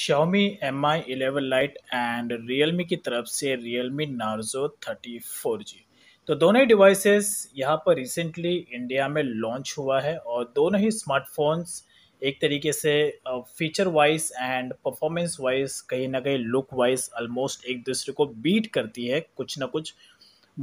Xiaomi Mi 11 Lite and Realme की तरफ से Realme Narzo 34G तो दोनों ही डिवाइसेस यहाँ पर रिसेंटली इंडिया में लॉन्च हुआ है और दोनों ही स्मार्टफोन्स एक तरीके से feature wise and performance wise कहीं ना कहीं लुक वाइज ऑलमोस्ट एक दूसरे को बीट करती है कुछ ना कुछ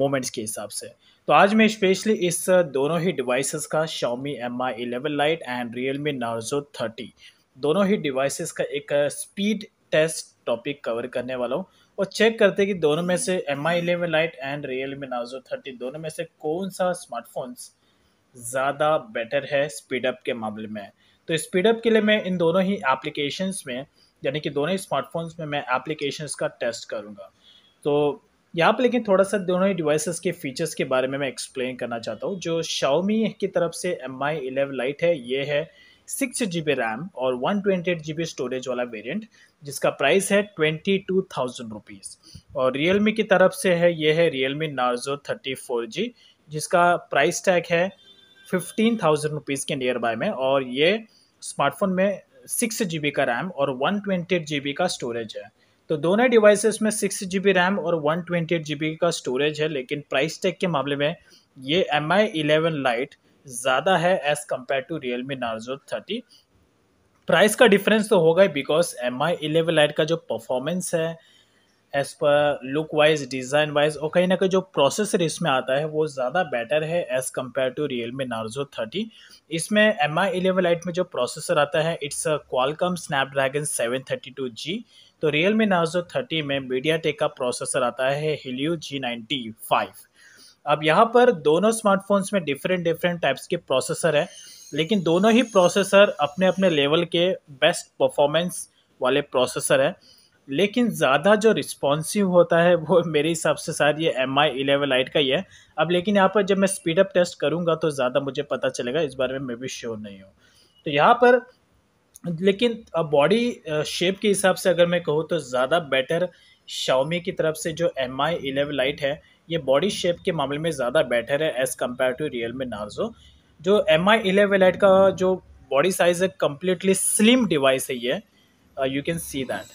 मोमेंट्स के हिसाब से तो आज मैं स्पेशली इस दोनों ही डिवाइसेस का Xiaomi Mi 11 Lite and Realme Narzo 30 दोनों ही डिवाइसेस का एक स्पीड टेस्ट टॉपिक कवर करने वाला हूँ और चेक करते हैं कि दोनों में से M I eleven lite and Realme Narzo thirty दोनों में से कौन सा स्मार्टफोन्स ज़्यादा बेटर है स्पीडअप के मामले में तो स्पीडअप के लिए मैं इन दोनों ही एप्लीकेशंस में यानी कि दोनों ही स्मार्टफोन्स में मैं एप्लीकेशंस का टेस्ट करूँगा तो यहाँ पर लेकिन थोड़ा सा दोनों ही डिवाइसेस के फीचर्स के बारे में मैं एक्सप्लेन करना चाहता हूँ जो शाओमी की तरफ से एम आई इलेवन लाइट है ये है सिक्स जी बी रैम और one twenty eight G B storage वाला वेरियंट जिसका प्राइस है ट्वेंटी टू थाउजेंड रुपीज़ और रियल मी की तरफ से है ये है Realme Narzo thirty four G जिसका प्राइस टैग है फिफ्टीन थाउजेंड रुपीज़ के नियर बाय में और ये स्मार्टफोन में सिक्स जी बी का रैम और one twenty eight G B का स्टोरेज है तो दोनों डिवाइसेस में सिक्स जी बी रैम और one twenty eight G B का स्टोरेज है लेकिन प्राइस टैग के मामले में ये एम आई इलेवन लाइट ज़्यादा है as compare to Realme Narzo thirty price का डिफरेंस तो होगा ही because M I eleven lite का जो परफॉर्मेंस है as per look wise design wise और कहीं ना कहीं जो प्रोसेसर इसमें आता है वो ज़्यादा बेटर है as compare to Realme Narzo thirty इसमें एम आई इलेवन लाइट में जो प्रोसेसर आता है it's a Qualcomm Snapdragon seven thirty two G तो रियल मी नार्जो थर्टी में मीडिया टेक का प्रोसेसर आता है हिलियो जी नाइन्टी फाइव अब यहाँ पर दोनों स्मार्टफोन्स में डिफरेंट डिफरेंट टाइप्स के प्रोसेसर हैं लेकिन दोनों ही प्रोसेसर अपने अपने लेवल के बेस्ट परफॉर्मेंस वाले प्रोसेसर हैं लेकिन ज़्यादा जो रिस्पॉन्सिव होता है वो मेरे हिसाब से शायद ये एम आई इलेवन लाइट का ही है अब लेकिन यहाँ पर जब मैं स्पीड अप टेस्ट करूँगा तो ज़्यादा मुझे पता चलेगा इस बारे में मैं भी श्योर नहीं हूँ तो यहाँ पर लेकिन बॉडी शेप के हिसाब से अगर मैं कहूँ तो ज़्यादा बेटर शाओमी की तरफ से जो एम आई इलेवन लाइट है ये बॉडी शेप के मामले में ज़्यादा बेटर है as compare to Realme Narzo जो एम आई इलेवन एट का जो बॉडी साइज है कम्प्लीटली स्लिम डिवाइस है ये यू कैन सी दैट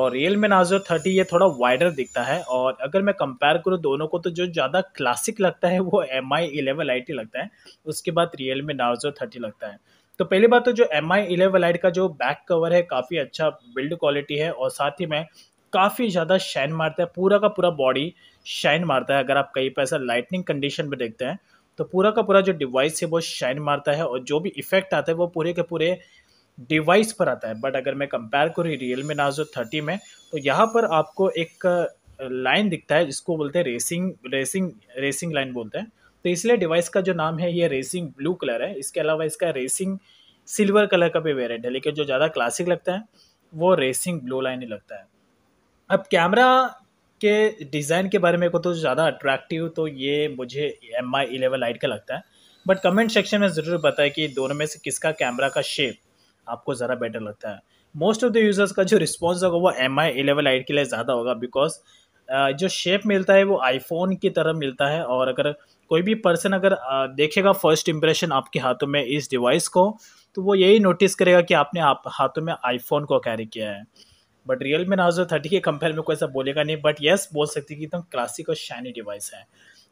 और रियल मी नार्जो थर्टी ये थोड़ा वाइडर दिखता है और अगर मैं कंपेयर करूँ दोनों को तो जो ज़्यादा क्लासिक लगता है वो एम आई इलेवन लाइट ही लगता है उसके बाद रियल मी नार्जो थर्टी लगता है तो पहली बात तो जो एम आई इलेवन लाइट का जो बैक कवर है काफ़ी अच्छा बिल्ड क्वालिटी है और साथ ही में काफ़ी ज़्यादा शाइन मारता है पूरा का पूरा बॉडी शाइन मारता है अगर आप कहीं पर ऐसा लाइटनिंग कंडीशन में देखते हैं तो पूरा का पूरा जो डिवाइस है वो शाइन मारता है और जो भी इफेक्ट आता है वो पूरे के पूरे डिवाइस पर आता है बट अगर मैं कंपेयर करूँ रियल में नाजो थर्टी में तो यहाँ पर आपको एक लाइन दिखता है जिसको बोलते हैं रेसिंग रेसिंग रेसिंग लाइन बोलते हैं तो इसलिए डिवाइस का जो नाम है ये रेसिंग ब्लू कलर है इसके अलावा इसका रेसिंग सिल्वर कलर का भी वेरियंट है लेकिन जो ज़्यादा क्लासिक लगता है वो रेसिंग ब्लू लाइन ही लगता है अब कैमरा के डिज़ाइन के बारे में को तो ज़्यादा अट्रैक्टिव तो ये मुझे एम आई इलेवन लाइट का लगता है बट कमेंट सेक्शन में ज़रूर बताएं कि दोनों में से किसका कैमरा का शेप आपको ज़रा बेटर लगता है मोस्ट ऑफ द यूज़र्स का जो रिस्पॉन्स होगा वो एम आई इलेवन लाइट के लिए ज़्यादा होगा बिकॉज जो शेप मिलता है वो आईफोन की तरह मिलता है और अगर कोई भी पर्सन अगर देखेगा फर्स्ट इम्प्रेशन आपके हाथों में इस डिवाइस को तो वो यही नोटिस करेगा कि आपने आप हाथों में आईफोन को कैरी किया है but real Realme Narzo thirty के कंपेयर में कोई ऐसा बोलेगा नहीं बट येस बोल सकती कि एकदम क्लासिक और शाइनी डिवाइस है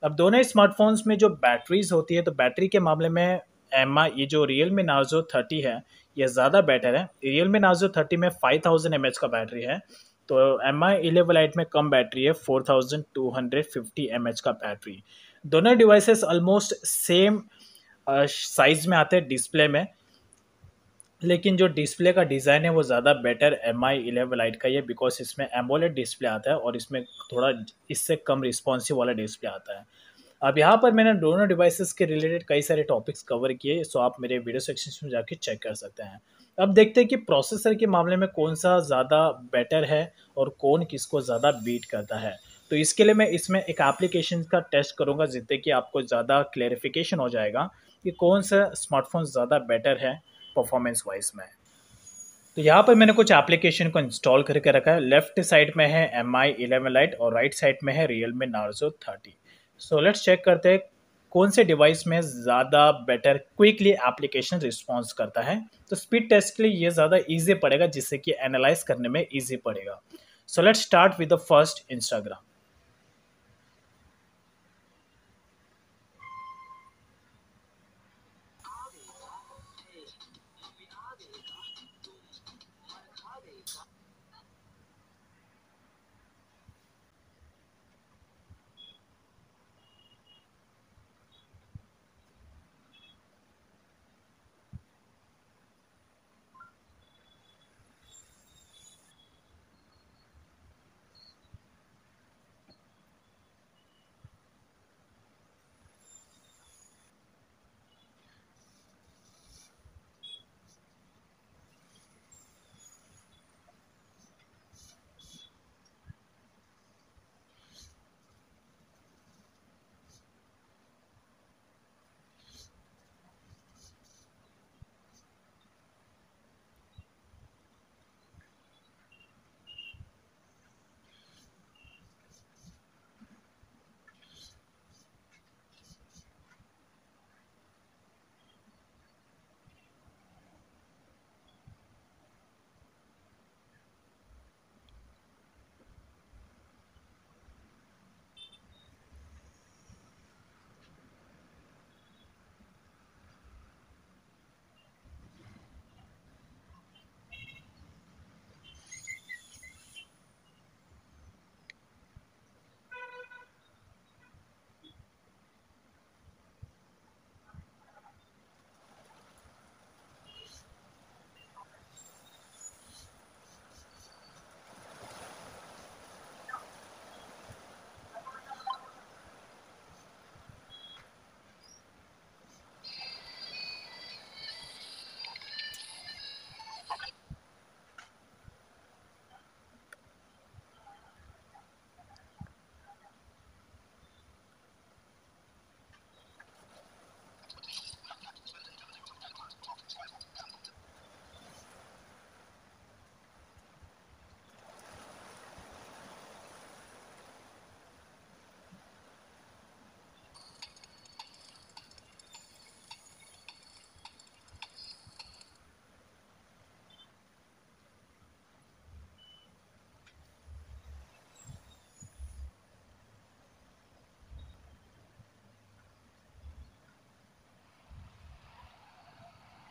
अब दोनों स्मार्टफोन्स में जो बैटरीज होती है तो बैटरी के मामले में एम ये जो रियल में नाजो थर्टी है ये ज़्यादा बेटर है रियल में नाजो थर्टी में फाइव थाउजेंड एम एच का बैटरी है तो एम आई इलेवन एट में कम बैटरी है four thousand two hundred fifty M H का बैटरी दोनों डिवाइसेस ऑलमोस्ट सेम साइज़ में आते हैं डिस्प्ले में लेकिन जो डिस्प्ले का डिज़ाइन है वो ज़्यादा better M I eleven lite का ही है बिकॉज इसमें एम्बोलेट डिस्प्ले आता है और इसमें थोड़ा इससे कम रिस्पॉन्सिव वाला डिस्प्ले आता है अब यहाँ पर मैंने दोनों डिवाइसेस के रिलेटेड कई सारे टॉपिक्स कवर किए सो आप मेरे वीडियो सेक्शन में जाके चेक कर सकते हैं अब देखते हैं कि प्रोसेसर के मामले में कौन सा ज़्यादा बेटर है और कौन किसको ज़्यादा बीट करता है तो इसके लिए मैं इसमें एक एप्लीकेशन का टेस्ट करूँगा जिससे कि आपको ज़्यादा क्लेरिफिकेशन हो जाएगा कि कौन सा स्मार्टफोन ज़्यादा बेटर है परफॉर्मेंस वाइज में तो यहाँ पर मैंने कुछ एप्लीकेशन को इंस्टॉल करके रखा है लेफ्ट साइड में है एम आई इलेवन लाइट और राइट साइड में है Realme Narzo thirty so let's check करते हैं कौन से डिवाइस में ज़्यादा बेटर क्विकली एप्लीकेशन रिस्पॉन्स करता है तो स्पीड टेस्ट के लिए ये ज़्यादा ईजी पड़ेगा जिससे कि एनालाइज करने में ईजी पड़ेगा so let's start with the first Instagram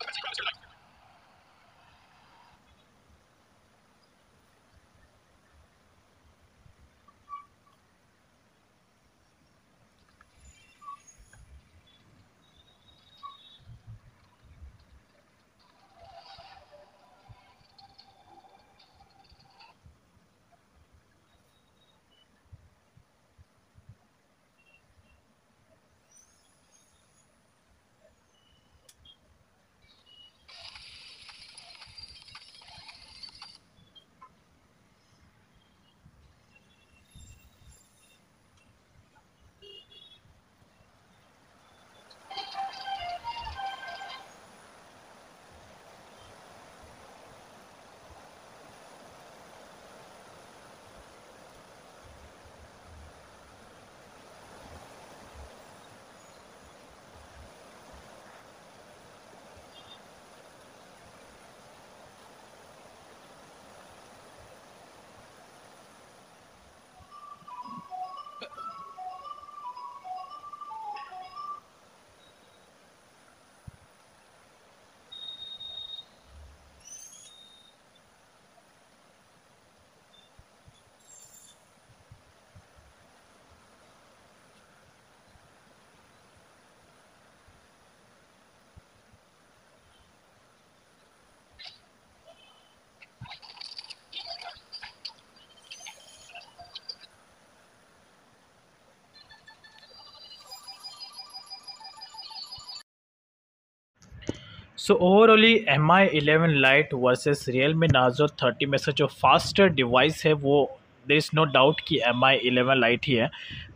Advancing Frontier Life. So overall M I eleven lite versus Realme Narzo thirty में से जो फास्ट डिवाइस है वो देर इज़ नो डाउट कि एम आई एलेवन लाइट ही है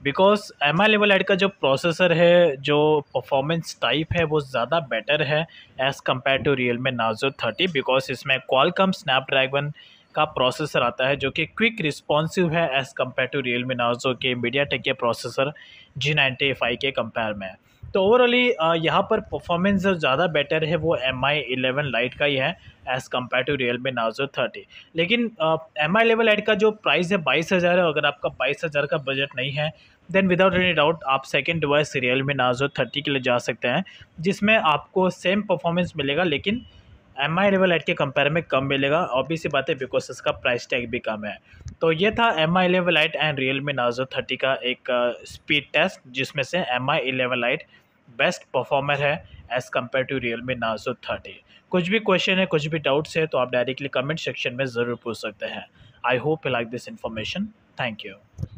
because M I eleven lite का जो प्रोसेसर है जो परफॉर्मेंस टाइप है वो ज़्यादा बेटर है as compare to Realme Narzo thirty because इसमें क्वालकम स्नैपड्रैगन का प्रोसेसर आता है जो कि क्विक रिस्पॉन्सिव है as compare to Realme Narzo के मीडिया टेक के प्रोसेसर जी नाइन्टी फाइव के कम्पेयर में तो ओवरऑली यहाँ पर परफॉर्मेंस जो ज़्यादा बेटर है वो एम आई इलेवन लाइट का ही है as compare to Realme Narzo thirty लेकिन एम आई इलेवन लाइट का जो प्राइस है बाईस हज़ार है अगर आपका बाईस हज़ार का बजट नहीं है देन विदाउट एनी डाउट आप second device Realme Narzo thirty के लिए जा सकते हैं जिसमें आपको सेम परफॉर्मेंस मिलेगा लेकिन एम आई इलेवन लाइट के कंपेयर में कम मिलेगा भी सी बात है बिकॉज इसका प्राइस टैग भी कम है तो ये था M I eleven lite and Realme Narzo thirty का एक स्पीड टेस्ट जिसमें से M I eleven lite best performer है as compare to Realme Narzo thirty कुछ भी क्वेश्चन है कुछ भी डाउट्स है तो आप डायरेक्टली कमेंट सेक्शन में ज़रूर पूछ सकते हैं I hope you like this information thank you